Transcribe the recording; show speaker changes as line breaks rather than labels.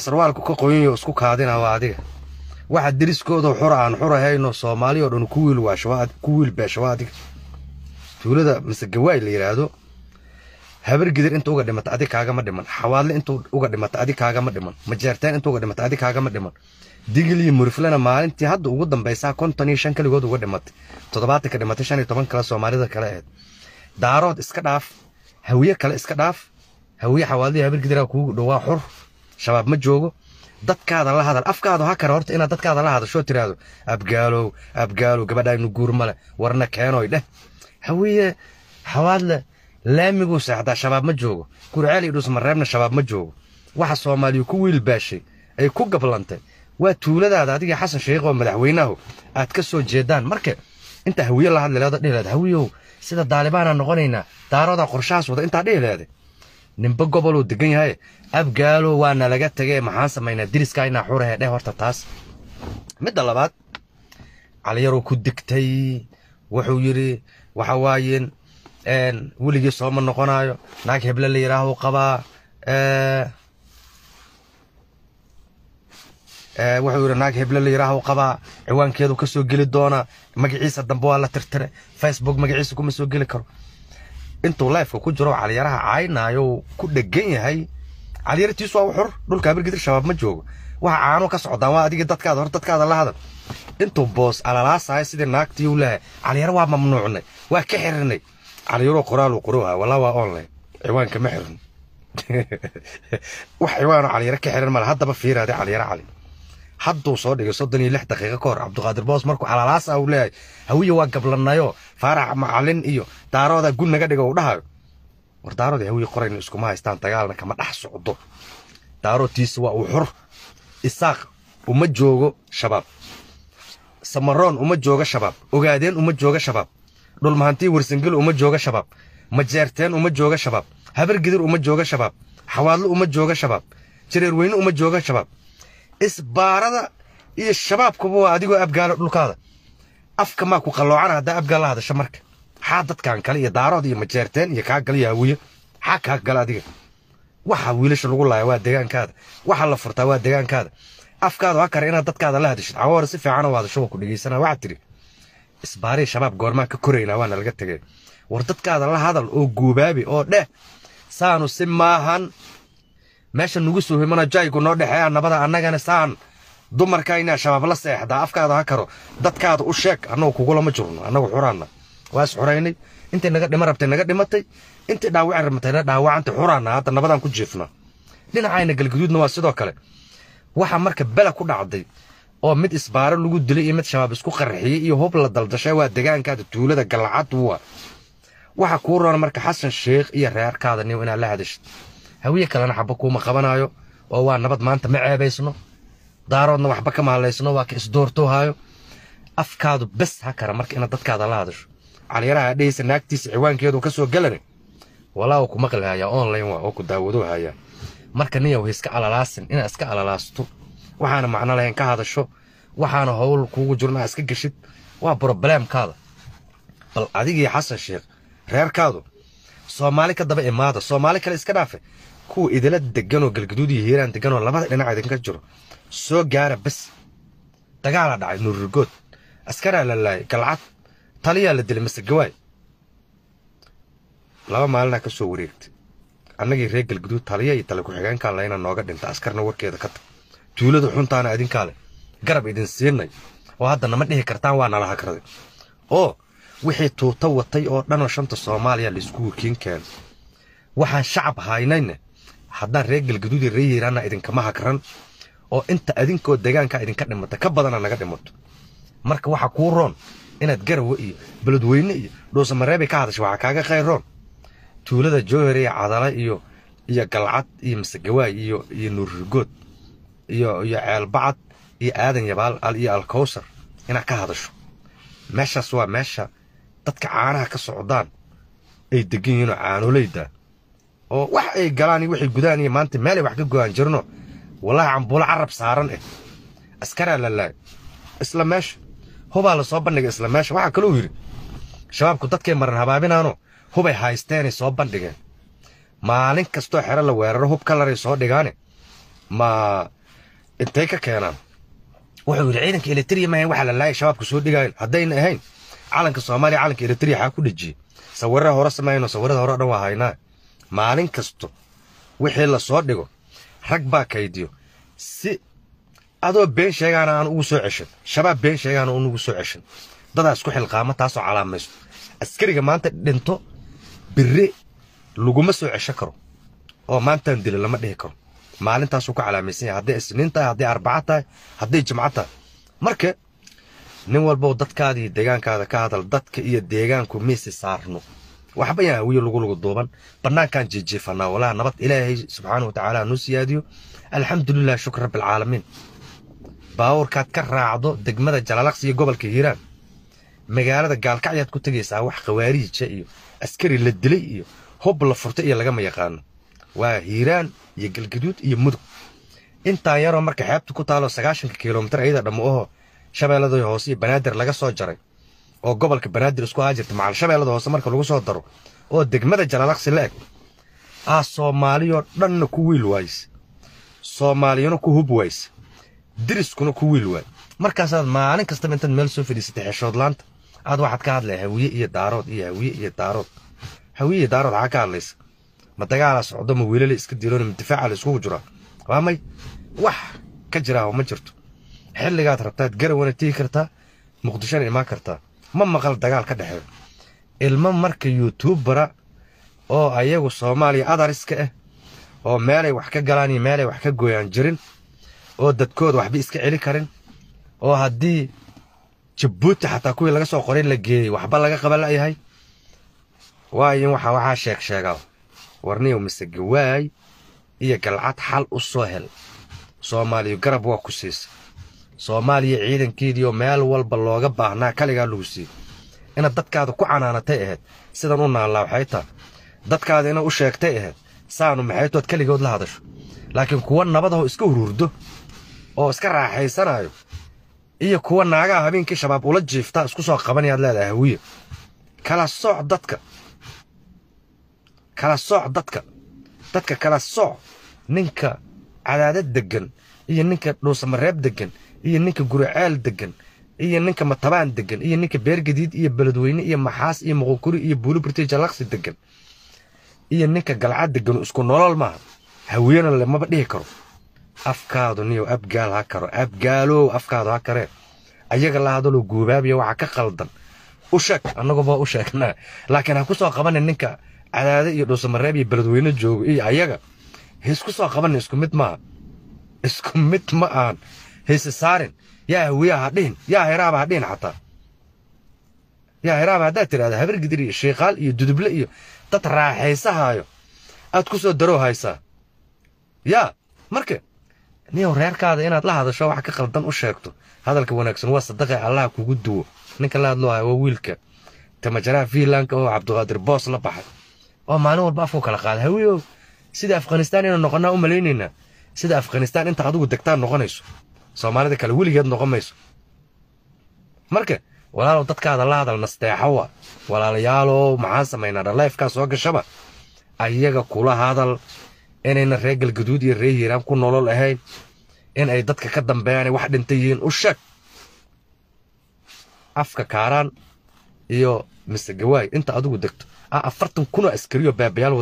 waxaa sarwaalku ka qoyayoo isku kaadina ah waa adiga waxa deriskooda xura aan xurahayno soomaali oo dhan ku wiil beeshawa adiga tuulada mise gawaay la yidhaahdo habargidir inta uga dhimata adig kaagama dhiman xawaadle inta uga dhimata adig kaagama dhiman majeertaan inta uga dhimata adig kaagama dhiman digil iyo muriflena maalintii hadda ugu dambaysaa konton iyo shan keligood uga dhimatay toddobaatanka dhimatay shan iyo toban kale soomaalida kale ahayd daarood iska dhaaf hawiye kale iska dhaaf hawiye xawaadle habargidiraa kuugu dhowaa xur shabaab ma joogo dadkaada la hadal afkaadu ha kara horta inaad dadkaada la hadashoo tiraahdo abgaalow abgaalow gabadhaagnu guur male warna keenoy dheh hawiye hawaadle laamiguuse hataa shabaab ma joogo gurceel iyo dhuusmareebna shabaab ma joogo waxa soomaaliya ku wiilbaashay ay ku gablantay waa tuuladaada adiga xasan sheekoo madaxweynahu aad ka soo jeedaan marka intaa hawiye la hadli leeda hawiyow sida daalibaana noqonaynaa daarooda qorshahaas wada intaa dhihileeda ninbe goboluu degan yahay abgaalo waana laga tage maxaan samaynaa diriska inaa xurahe dheh horta taas midda labaad caliyaruu ku degtay wuxuu yidhi waxa waayen weligii sooma noqonaayo naag heble la yidhaahuu qabaa wuxuu yidhi naag heble la yidhaahuu qabaa ciwaankeedu ka soo geli doonaa magaciisa dambe waa la tirtiray facebook magaciisa kuma soo geli karo intuu lifeka ku jiro caliyaraha caynaayo ku dhegan yahay caliyartiisu waa xur dhulka abirgidir shabaab ma joogo waxa caano ka socdaan waa adigii dadkaada hor dadkaada la hadal intuu boos alalaasahay sidii naagtii u leehay caliyaro waa mamnuucnay waa ka xirinay caliyaro qoraaluu qorowha walaa waa online ciwaanka ma xirin wax ciwaanoo caliyaro ka xirin male haddaba fiiraada caliyaro cali hadduu soo dhigay soddon iyo lix daqiiqo ka hor cabduqaadir boos markuu calaalaas ah uu leeyahay hawiye waa gablanayo faarax macalin iyo daarooda gun naga dhiga uu dhahayo war daaroodii hawiya qorayna iskuma haystaan dagaalna kama dhex socdo daaroodtiisa waa uu xur isaaq uma joogo shabaab samaroon uma jooga shabaab ogaadeen uma jooga shabaab dhulmahantii warsangil uma jooga shabaab majeerteen uma jooga shabaab habargidir uma jooga shabaab xawaadlo uma jooga shabaab jareerweyne uma jooga shabaab isbaarada iyo shabaabkaba waa adigoo abgaalo dhulkaada afka maa ku qalloocan haddaa abgaal la hadasho marka maxaa dadkan kale iyo daarood iyo majeerteen iyo kaa gala iyo hawiye maxaa kaa gala adiga waxa wiilasha lagu laaya waa degaankaada waxa la furtaa waa degaankaada afkaada waa kare inaad dadkaada la hadashid cawoore si fiican oo hadasho waa ku dhegeysanaa waxaad tidhi isbaariya shabaab goormaa ka koraynaa waana laga tegay war dadkaada la hadal oo guubaabi oo dheh saanu si maahan meesha nugu soo himana jaygu noo dhexeeya nabada annagana saan dumarka inaa shabaab la seexda afkaada ha karo dadkaada u sheeg annagu kugulama jirno annagu xuraanna waas xuraynay intay naga dhima rabtay naga dhimatay intay dhaawaci rabtayna dhaawacantay xuraanna hadda nabadaan ku jiifna dhinacayna galgaduudna waa sidoo kale waxaa marka bela ku dhacday oo mid isbaaro lagu dilay iyo mid shabaab isku qarxiyey iyo hub la daldashay waa degaankaada tuulada galcad wa waxa kuu roona marka xasan sheekh iyo reerkaada niw inaad la hadashid hawiye kalena xaba kuuma qabanaayo oo waa nabad maanta ma ceebaysno daaroodna waxba ka maalaysno waa ka isdoortoohaayo afkaadu bes ha kara marka inaad dadkaada la hadasho caliyaraha dhehaysa naagtiisa ciwaankeedu ka soo galane walaa ku maqlihaya online waa oo ku daawadoohaya marka niyow iska alalaasin inaad iska alalaasto waxaana macno lahayn ka hadasho waxaana howl kuugu jirnaa iska gashid waa brobleemkaada bal adigii xasan sheekh reerkaadu soomaali ka daba imaada soomaali kale iska dhaafe kuwa idila deganoo galgaduud iyo hiiraan deganoo labada dhinac idinka jiro soo gaara bas dagaala dhacay nuururgood askaraa la laayay galcad taliyaa la dilay masegawaay laba maalinaa ka soo wareegtay annagii reer galgaduud taliya iyo tale ku-xigeenkaa layna nooga dhinta askarna warkeeda ka tag tuulada xuntaana idinkaa leh garab idin siinay oo hadda nama dhihi kartaan waa nala hagraday oo wixii tuuto watay oo dhanoo shanta soomaaliya laisku kiin keeno waxaan shacab haynayne haddaan reer galgaduud iyo reer yiiraana idinkama hagran oo inta adinkoo degaankaa idinka dhimato ka badana naga dhimato marka waxaa kuu roon inaad garawe iyo beledweyne iyo dhuusamareebay ka hadasha waxaa kaaga khayroon tuulada jowhar iyo cadala iyo iyo galcad iyo masegawaay iyo iyo nuurrigood iyo iyo ceelbacad iyo aadan yabaal iyo alkowsar inaad ka hadasho meeshaas waa meesha dadka caanaha ka socdaan ay degan yihiinoo caanooleyda oo wax ay galaan iyo waxay gudaan iyo maanta meelay wax ka go-aan jirno wallaahi cambuulo carab saaran eh askaraa la lalaayo isla meesha hubaa la soo bandhigay isla meesha waxaa kaluu yidhi shabaabku dadkay maran habaabinaano hubay haysteenay soo bandhigeen maalin kastoo xero la weeraro hub kalaray soo dhigaane ma intay ka keenaan wuxuu yidhi ciidanka eletriya maahayn waxaa la laayay shabaabku soo dhigaayan haddayna ahayn calanka soomaaliya calanka eritrea waxaa ku dhejiyey sawirada hore samayno sawirada hore dhan waa haynaa maalin kasto wixii lasoo dhigo rag baa kaydiyo si adoo been sheegaana aan ugu soo ceshan shabaab been sheegaana unugu soo ceshan dadaa isku xilqaama taasoo calaamayso askariga maanta dhinto biri laguma soo cesho karo oo maantaan dilo lama dhihi karo maalintaasuu ku calaamaysan yahay hadday isniin tahay hadday arbaca tahay hadday jimco tahay marka nin walbow dadkaadii deegaankaada ka hadal dadka iyo deegaanku miisi saarno waxba yaa wiyo lagulagu duuban bannaankan jiijiifanaa walaa nabad ilaahay subxaana wa tacaala noo siyaadiyo alxamdulilah shukr rabbialcaalamiin baawurkaad ka raacdo degmada jalalaqsi iyo gobolka hiiraan magaalada gaalkacyaad ku tegaysaa wax khawaariija ah iyo askari la dilay iyo hob la furtay iyo lagama yaqaano waa hiiraan iyo galgaduud iyo mudug intaa yaroo marka xeebta ku taalo sagaashanka kilomitir ayada dhammo ahoo shabeelladii hoose iyo banaadir laga soo jaray oo gobolka banaadir isku ahaa jirta macal shabeellada hoose marka lagu soo daro oo degmada jalalaqsi la eg aa soomaaliyo dhanna ku wiil waayse soomaaliyona ku hub waayse diriskuna ku wiil waay markaasaad maalin kastaba intaad meel soo fadhiisatay xeshoodlaanta aad waxaad ka hadlaya hawiye iyo daarood iyo hawiye iyo daarood hawiye iyo daarood waxaa ka hadlaysa ma dagaalaa socdo ma wiilala iska diloona ma difaaca la iskugu jiraa waa may wax ka jiraaho ma jirto xilligaad rabtaad garawana tigi kartaa muqdishona imaan kartaa ma maqal dagaal ka dhexeeyo ilmo marka yuutubebara oo ayagu soomaaliya adariska ah eh, oo meelay wax ka galaan iyo meelay wax ka gooyaan jirin oo dadkooda waxba iska celi karin oo haddii jabuuti xataa kuwii laga soo qoray la geeyey waxba laga qaba la'yahay waayin waxa waxaa sheeg sheegaa warniyow mise gawaay iyo galcad xal u soo hel soomaaliya garab waa ku siisa soomaaliya ciidankeediioo meel walba looga baahnaa kaligaa lagu siiyey inaad dadkaada ku canaanatay ahayd sidan u naallaa waxay taa dadkaada inay u sheegtay ahayd saanu maxaytood keligood la hadasho laakiin kuwa nabadaho iska huruurdo oo iska raaxaysanayo iyo kuwa naagaha habeenkii shabaab ula jiiftaa isku soo qabanayaad leedahay hawiye kala sooc dadka kala sooc dadka dadka kala sooc ninka cadaadad deggan iyo ninka dhuusamareeb deggan iyo ninka guriceel degan iyo ninka matabaan degan iyo ninka beergadiid iyo beledweyne iyo maxaas iyo muqulkuri iyo buuliburti jalaqsi degan iyo ninka galca degan isku nolol maaha haweena le maba dhihi karo afkaadu niyow abgaal ha karo abgaalow afkaadu ha karee ayaga la hadaloo guubaabaya waxaa ka qaldan u sheeg annagubaa u sheegnaa laakiin ha ku soo qabanin ninka cadaade iyo dhuusamareeb iyo beledweyne joogo iyo ayaga ha isku soo qabanin isku mid maaha isku mid ma aan hayse saarin yaa hawiyaha hadhihin yaa heraaba hadhihin xataa yaa heraaba haddaad tidhahda habargidir iyo shiikaal iyo duduble iyo dad raaxaysahaayo aad ku soo daroo haysaa yaa marka niyow reerkaada inaad la hadasho wax ka qaldan u sheegto hadalka wanaagsan waa sadaqee allaha kugu duwo ninka la hadloohay waa wiilka tamajaraha fiinlanka oo cabdiqaadir boos la baxay oo maalin walba afku kala qaada hawiyow sida afghanistan inaan noqonnaa u malaynaynaa sida afghanistaan inta adigu degtaan noqonayso soomaalida kale weligeed noqon mayso marka walaalow dadkaada la hadal nasteexowa walaalayaalow maxaan samaynaa dhaleefkaa soo gashaba ayaga kula hadal inayna ree galgaduud iyo ree hiiraan ku nolol ahayn in ay dadka ka dambeeyaanay wax dhintay yihiin u sheeg afka kaaraan iyo mise gawaay inta adigu degto a afartan kunoo askariyo baabayaal wada